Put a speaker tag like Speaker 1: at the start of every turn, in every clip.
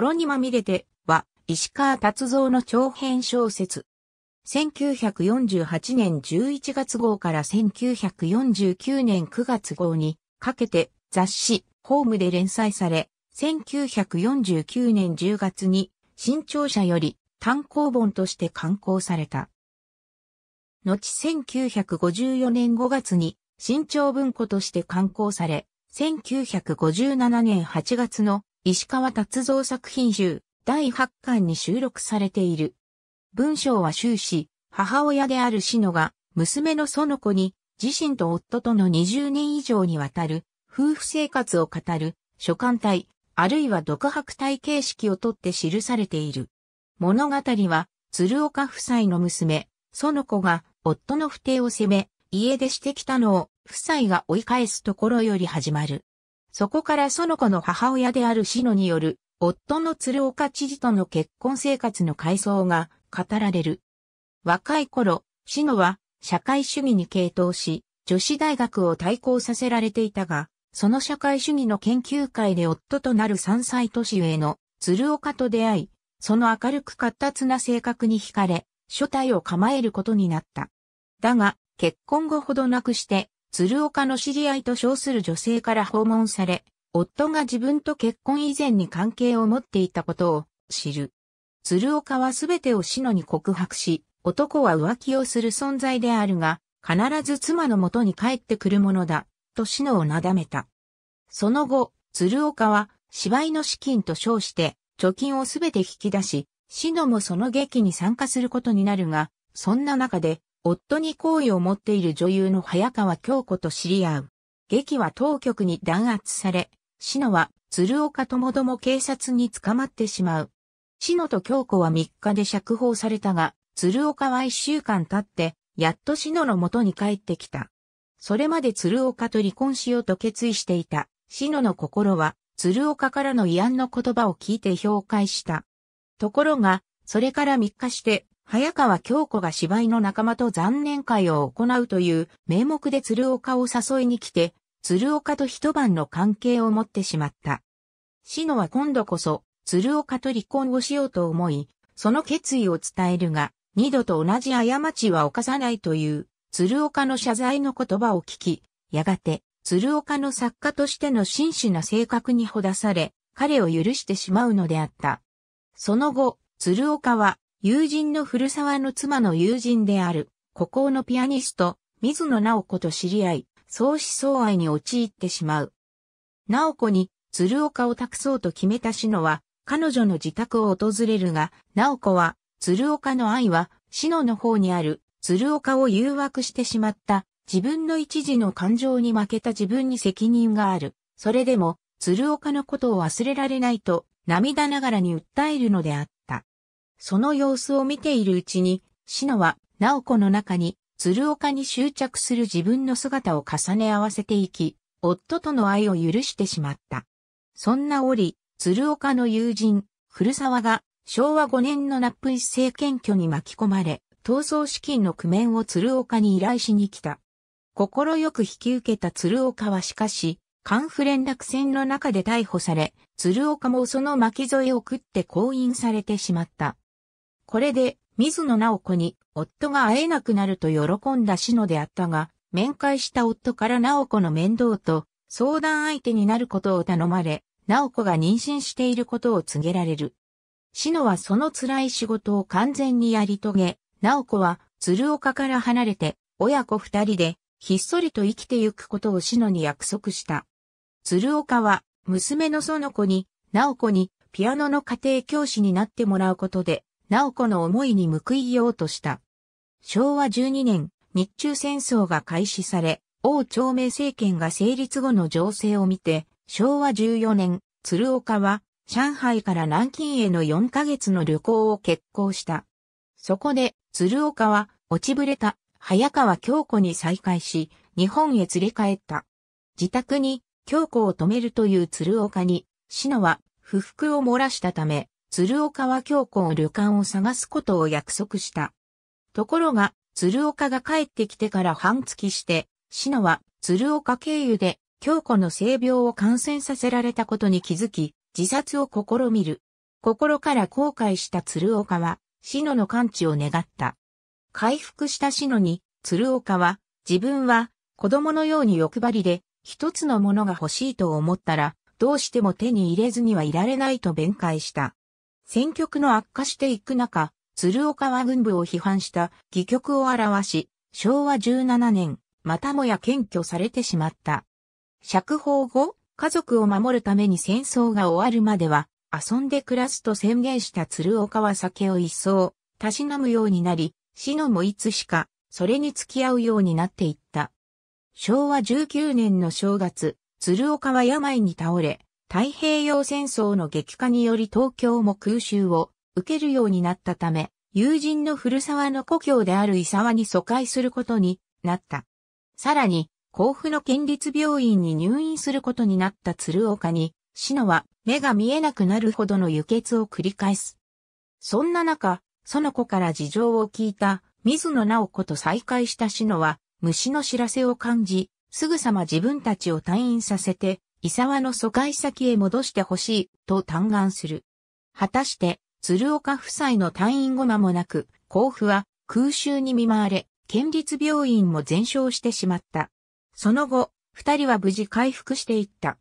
Speaker 1: 泥にまみれては、石川達造の長編小説。1948年11月号から1949年9月号にかけて雑誌ホームで連載され、1949年10月に新潮社より単行本として刊行された。後1954年5月に新潮文庫として刊行され、1957年8月の石川達造作品集第8巻に収録されている。文章は終始、母親である志のが、娘の園子に、自身と夫との20年以上にわたる、夫婦生活を語る、書簡体、あるいは独白体形式をとって記されている。物語は、鶴岡夫妻の娘、園子が、夫の不定を責め、家出してきたのを、夫妻が追い返すところより始まる。そこから園子の母親である志野による、夫の鶴岡知事との結婚生活の回想が語られる。若い頃、志野は社会主義に傾倒し、女子大学を対抗させられていたが、その社会主義の研究会で夫となる3歳年上の鶴岡と出会い、その明るく活発な性格に惹かれ、初体を構えることになった。だが、結婚後ほどなくして、鶴岡の知り合いと称する女性から訪問され、夫が自分と結婚以前に関係を持っていたことを知る。鶴岡はすべてをのに告白し、男は浮気をする存在であるが、必ず妻の元に帰ってくるものだ、とのをなだめた。その後、鶴岡は芝居の資金と称して、貯金をすべて引き出し、のもその劇に参加することになるが、そんな中で、夫に好意を持っている女優の早川京子と知り合う。劇は当局に弾圧され、篠ノは鶴岡ともども警察に捕まってしまう。篠ノと京子は3日で釈放されたが、鶴岡は1週間経って、やっと篠ノの元に帰ってきた。それまで鶴岡と離婚しようと決意していた、篠ノの心は、鶴岡からの慰安の言葉を聞いて評価した。ところが、それから3日して、早川京子が芝居の仲間と残念会を行うという名目で鶴岡を誘いに来て、鶴岡と一晩の関係を持ってしまった。志野は今度こそ、鶴岡と離婚をしようと思い、その決意を伝えるが、二度と同じ過ちは犯さないという、鶴岡の謝罪の言葉を聞き、やがて、鶴岡の作家としての真摯な性格にほだされ、彼を許してしまうのであった。その後、鶴岡は友人の古沢の妻の友人である、孤高のピアニスト、水野直子と知り合い、相思相愛に陥ってしまう。直子に、鶴岡を託そうと決めた篠は、彼女の自宅を訪れるが、直子は、鶴岡の愛は、篠の方にある、鶴岡を誘惑してしまった、自分の一時の感情に負けた自分に責任がある。それでも、鶴岡のことを忘れられないと、涙ながらに訴えるのであっその様子を見ているうちに、シノは、直子の中に、鶴岡に執着する自分の姿を重ね合わせていき、夫との愛を許してしまった。そんな折、鶴岡の友人、古沢が、昭和5年のナップ一世検挙に巻き込まれ、逃走資金の工面を鶴岡に依頼しに来た。心よく引き受けた鶴岡はしかし、カンフ連絡船の中で逮捕され、鶴岡もその巻き添えを食って降姻されてしまった。これで、水野直子に、夫が会えなくなると喜んだ篠であったが、面会した夫から直子の面倒と、相談相手になることを頼まれ、直子が妊娠していることを告げられる。しのはその辛い仕事を完全にやり遂げ、直子は鶴岡から離れて、親子二人で、ひっそりと生きてゆくことを志のに約束した。鶴岡は、娘の園子に、直子に、ピアノの家庭教師になってもらうことで、直子の思いに報いようとした。昭和12年、日中戦争が開始され、王朝明政権が成立後の情勢を見て、昭和14年、鶴岡は、上海から南京への4ヶ月の旅行を決行した。そこで、鶴岡は、落ちぶれた、早川京子に再会し、日本へ連れ帰った。自宅に、京子を止めるという鶴岡に、篠は、不服を漏らしたため、鶴岡は京子を旅館を探すことを約束した。ところが、鶴岡が帰ってきてから半月して、シノは鶴岡経由で京子の性病を感染させられたことに気づき、自殺を試みる。心から後悔した鶴岡は、シノの完治を願った。回復したシノに、鶴岡は、自分は子供のように欲張りで、一つのものが欲しいと思ったら、どうしても手に入れずにはいられないと弁解した。戦局の悪化していく中、鶴岡は軍部を批判した戯曲を表し、昭和17年、またもや検挙されてしまった。釈放後、家族を守るために戦争が終わるまでは、遊んで暮らすと宣言した鶴岡は酒を一層、たしなむようになり、死のもいつしか、それに付き合うようになっていった。昭和19年の正月、鶴岡は病に倒れ、太平洋戦争の激化により東京も空襲を受けるようになったため、友人の古沢の故郷である伊沢に疎開することになった。さらに、甲府の県立病院に入院することになった鶴岡に、死のは目が見えなくなるほどの輸血を繰り返す。そんな中、その子から事情を聞いた水野直子と再会した死のは、虫の知らせを感じ、すぐさま自分たちを退院させて、伊沢の疎開先へ戻してほしい、と嘆願する。果たして、鶴岡夫妻の退院後間もなく、甲府は空襲に見舞われ、県立病院も全焼してしまった。その後、二人は無事回復していった。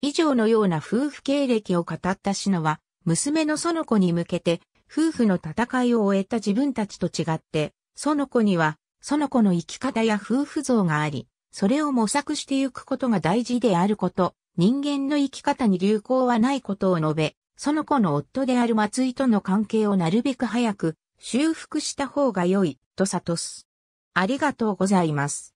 Speaker 1: 以上のような夫婦経歴を語った篠のは、娘の園子に向けて、夫婦の戦いを終えた自分たちと違って、園子には、園子の生き方や夫婦像があり、それを模索してゆくことが大事であること、人間の生き方に流行はないことを述べ、その子の夫である松井との関係をなるべく早く修復した方が良い、と悟す。ありがとうございます。